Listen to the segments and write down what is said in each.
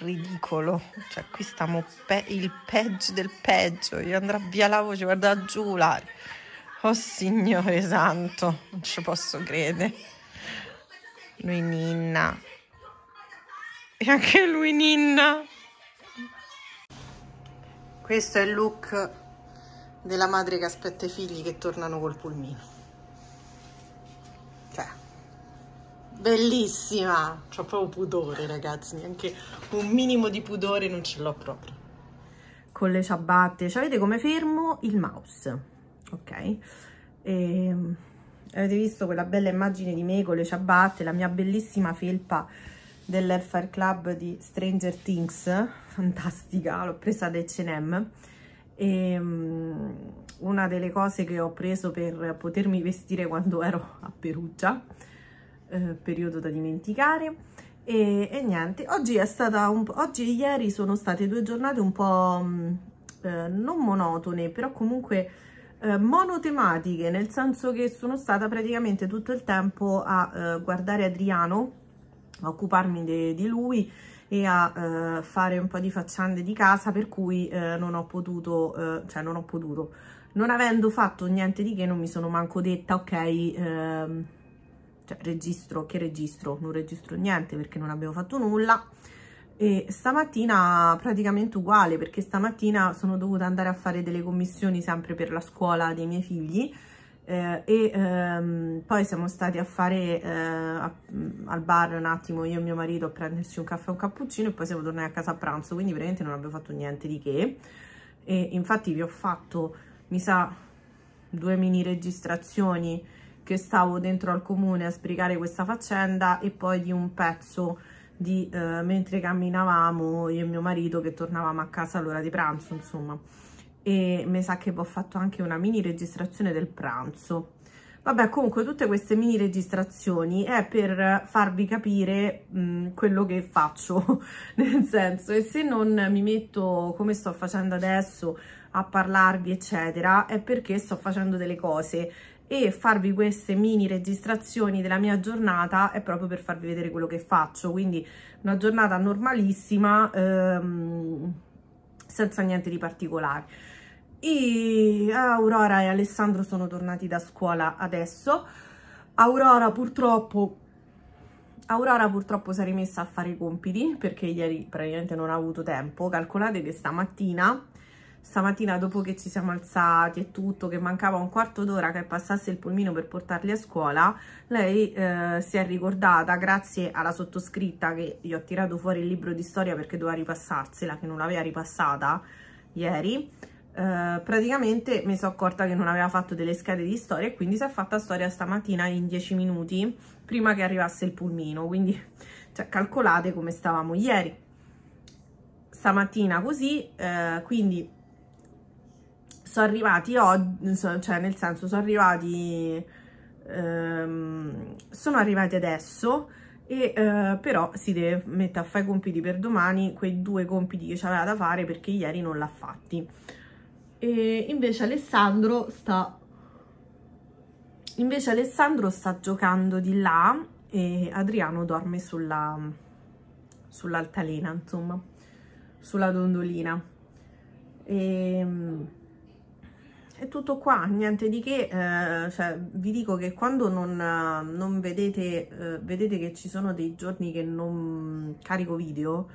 ridicolo. Cioè, qui stiamo pe- il peggio del peggio. Io andrà via la voce, guarda giù là. Oh Signore Santo, non ci posso credere. Lui ninna. E anche lui ninna. Questo è il look della madre che aspetta i figli che tornano col pulmino. Cioè, Bellissima! C'ho proprio pudore, ragazzi, neanche un minimo di pudore non ce l'ho proprio. Con le ciabatte, cioè, avete come fermo il mouse, ok? E, ehm, avete visto quella bella immagine di me con le ciabatte, la mia bellissima felpa dell'Airfare Club di Stranger Things, fantastica, l'ho presa da H&M. E, ehm, una delle cose che ho preso per potermi vestire quando ero a Perugia eh, periodo da dimenticare. E, e, niente, oggi è stata un po', oggi e ieri sono state due giornate un po' mm, eh, non monotone, però comunque eh, monotematiche, nel senso che sono stata praticamente tutto il tempo a eh, guardare Adriano, a occuparmi de, di lui e a eh, fare un po' di faccende di casa, per cui eh, non ho potuto, cioè non ho potuto, non avendo fatto niente di che non mi sono manco detta ok ehm, cioè registro, che registro? Non registro niente perché non abbiamo fatto nulla e stamattina praticamente uguale perché stamattina sono dovuta andare a fare delle commissioni sempre per la scuola dei miei figli eh, e ehm, poi siamo stati a fare eh, a, mm, al bar un attimo io e mio marito a prendersi un caffè e un cappuccino e poi siamo tornati a casa a pranzo quindi veramente non abbiamo fatto niente di che e infatti vi ho fatto mi sa due mini registrazioni che stavo dentro al comune a sbrigare questa faccenda e poi di un pezzo di eh, mentre camminavamo io e mio marito che tornavamo a casa all'ora di pranzo insomma e mi sa che ho fatto anche una mini registrazione del pranzo vabbè comunque tutte queste mini registrazioni è per farvi capire mh, mm, quello che faccio nel senso e se non mi metto come sto facendo adesso a parlarvi eccetera è perché sto facendo delle cose e farvi queste mini registrazioni della mia giornata è proprio per farvi vedere quello che faccio quindi una giornata normalissima ehm, senza niente di particolare e Aurora e Alessandro sono tornati da scuola adesso Aurora purtroppo Aurora purtroppo si è rimessa a fare i compiti perché ieri praticamente non ha avuto tempo calcolate che stamattina stamattina dopo che ci siamo alzati e tutto, che mancava un quarto d'ora che passasse il pulmino per portarli a scuola, lei eh, si è ricordata, grazie alla sottoscritta che gli ho tirato fuori il libro di storia perché doveva ripassarsela, che non l'aveva ripassata ieri, eh, praticamente mi sono accorta che non aveva fatto delle schede di storia e quindi si è fatta storia stamattina in 10 minuti prima che arrivasse il pulmino, quindi cioè, calcolate come stavamo ieri. Stamattina così, eh, quindi sono arrivati oggi, cioè nel senso sono arrivati, ehm, sono arrivati adesso e eh, però si deve mettere a fare i compiti per domani, quei due compiti che c'aveva da fare perché ieri non l'ha fatti. E invece Alessandro sta... Invece Alessandro sta giocando di là e Adriano dorme sulla sull'altalena, insomma, sulla dondolina. E, ehm, è tutto qua, niente di che, eh, cioè, vi dico che quando non, eh, non vedete, eh, vedete che ci sono dei giorni che non carico video,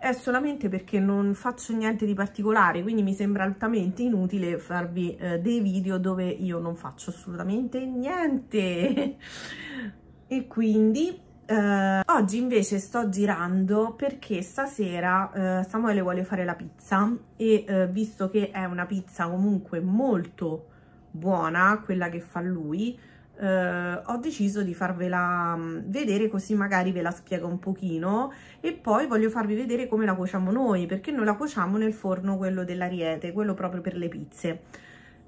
è solamente perché non faccio niente di particolare, quindi mi sembra altamente inutile farvi eh, dei video dove io non faccio assolutamente niente. e quindi Uh, oggi invece sto girando perché stasera uh, Samuele vuole fare la pizza e uh, visto che è una pizza comunque molto buona quella che fa lui ho deciso di farvela mm, vedere così magari ve la spiego un pochino e poi voglio farvi vedere come la cuociamo noi perché noi la cuociamo nel forno quello dell'ariete quello proprio per le pizze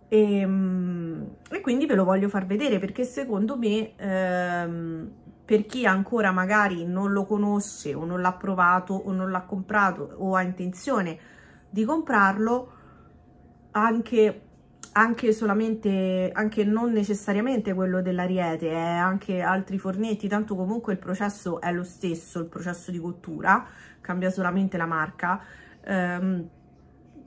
e, um, e, quindi ve lo voglio far vedere perché secondo me um, per chi ancora magari non lo conosce o non l'ha provato o non l'ha comprato o ha intenzione di comprarlo, anche, anche solamente, anche non necessariamente quello dell'ariete, eh, anche altri fornetti, tanto comunque il processo è lo stesso, il processo di cottura, cambia solamente la marca, ehm,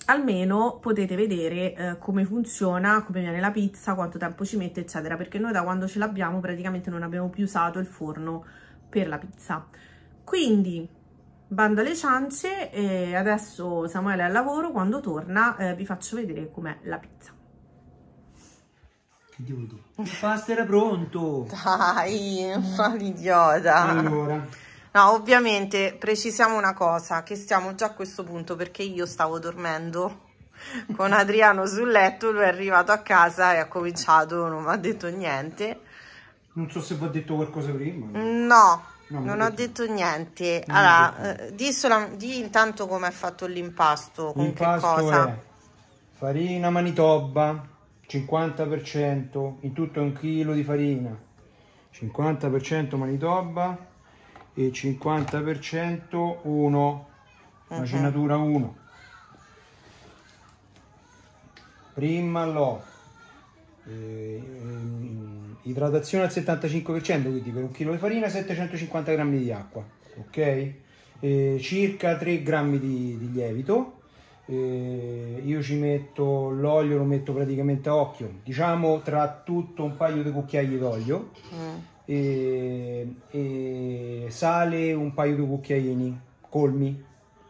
almeno potete vedere eh, come funziona, come viene la pizza, quanto tempo ci mette, eccetera, perché noi da quando ce l'abbiamo praticamente non abbiamo più usato il forno per la pizza. Quindi, bando alle ciance, e adesso Samuele è al lavoro, quando torna eh, vi faccio vedere com'è la pizza. Che devo dire? Il pasta era pronto! Dai, non fa l'idiota! Allora... No, ovviamente precisiamo una cosa, che stiamo già a questo punto perché io stavo dormendo con Adriano sul letto, lui è arrivato a casa e ha cominciato, non mi ha detto niente. Non so se vi ha detto qualcosa prima. No, non, non ho detto, detto niente. Non allora, detto. Eh, di, di, intanto come è fatto l'impasto, con l'impasto che cosa? È farina manitobba, 50%, in tutto un chilo di farina, 50% manitoba e 50% 1 ah, macinatura 1 ah. prima l'ho eh, idratazione al 75% quindi per un chilo di farina 750 grammi di acqua ok eh, circa 3 grammi di, di lievito eh, io ci metto l'olio lo metto praticamente a occhio diciamo tra tutto un paio di cucchiai d'olio mm ah e, e sale un paio di cucchiaini colmi,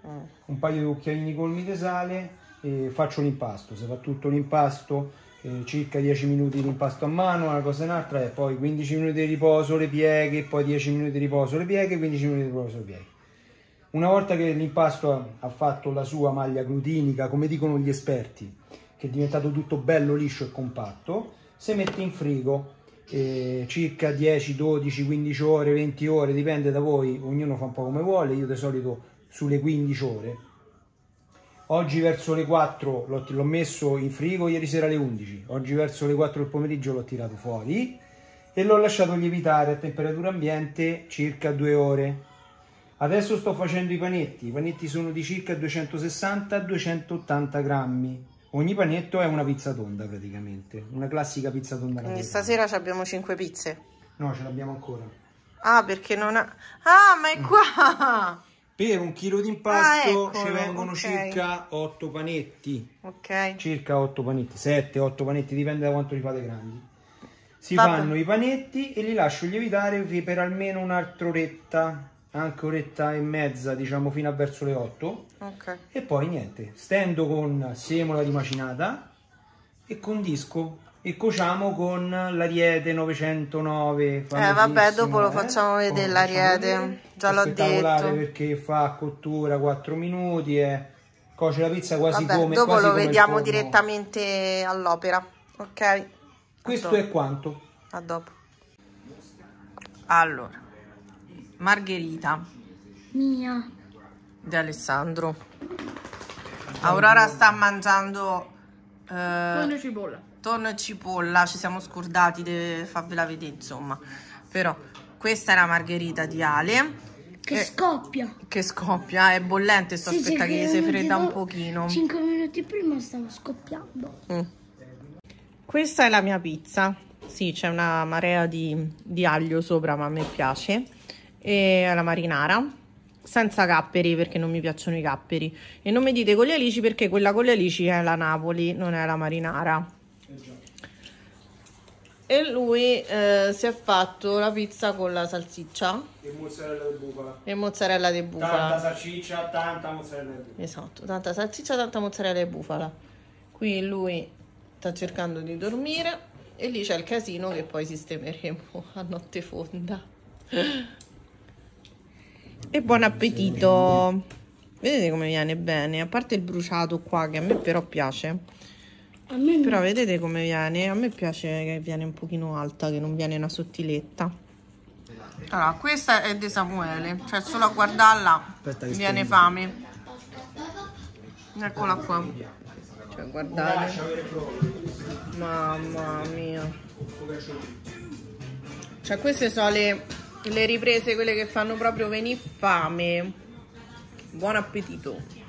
mm. un paio di cucchiaini colmi di sale e faccio l'impasto, se fa tutto l'impasto eh, circa 10 minuti di impasto a mano, una cosa e un'altra, e poi 15 minuti di riposo le pieghe, poi 10 minuti di riposo le pieghe, 15 minuti di riposo le pieghe. Una volta che l'impasto ha fatto la sua maglia glutinica, come dicono gli esperti, che è diventato tutto bello liscio e compatto, si mette in frigo eh, circa 10, 12, 15 ore, 20 ore, dipende da voi, ognuno fa un po' come vuole, io di solito sulle 15 ore. Oggi verso le 4 l'ho messo in frigo, ieri sera alle 11, oggi verso le 4 del pomeriggio l'ho tirato fuori e l'ho lasciato lievitare a temperatura ambiente circa 2 ore. Adesso sto facendo i panetti, i panetti sono di circa 260-280 grammi Ogni panetto è una pizza tonda praticamente, una classica pizza tonda. Quindi stasera abbiamo 5 pizze? No, ce l'abbiamo ancora. Ah, perché non ha... Ah, ma è mm. qua! Per un chilo di impasto ah, ci vengono okay. circa 8 panetti. Ok. Circa 8 panetti, 7-8 panetti, dipende da quanto li fate grandi. Si Vabbè. fanno i panetti e li lascio lievitare per almeno un'altra oretta anche un'oretta e mezza, diciamo fino a verso le 8. Okay. E poi niente, stendo con semola rimacinata e condisco e cociamo con l'ariete 909. Eh vabbè, dopo lo eh? facciamo eh? vedere oh, l'ariete, già l'ho detto. perché fa cottura 4 minuti e cuoce la pizza quasi vabbè, come dopo lo come vediamo direttamente all'opera, ok? Questo è quanto. A dopo. Allora, Margherita. Mia. Di Alessandro. Aurora sta mangiando... Eh, tonno e cipolla. Tonno e cipolla, ci siamo scordati di farvela vedere, insomma. Però questa è la margherita di Ale. Che, che eh, scoppia. Che scoppia, è bollente, sto sì, aspettando che si fredda un pochino. 5 minuti prima stavo scoppiando. Mm. Questa è la mia pizza. Sì, c'è una marea di, di aglio sopra, ma a me piace e alla marinara senza capperi perché non mi piacciono i capperi e non mi dite con le alici perché quella con le alici è la Napoli non è la marinara e lui eh, si è fatto la pizza con la salsiccia e mozzarella di bufala e mozzarella di bufala tanta salsiccia tanta mozzarella di bufala esatto tanta salsiccia tanta mozzarella di bufala qui lui sta cercando di dormire e lì c'è il casino che poi sistemeremo a notte fonda e buon appetito. Vedete come viene bene, a parte il bruciato qua che a me però piace. Me però vedete come viene, a me piace che viene un pochino alta, che non viene una sottiletta. Allora, questa è di Samuele, cioè solo a guardarla Aspetta, viene fame. Eccola qua. Cioè, guardate. Mamma mia. Cioè, queste sono le le riprese quelle che fanno proprio venire fame buon appetito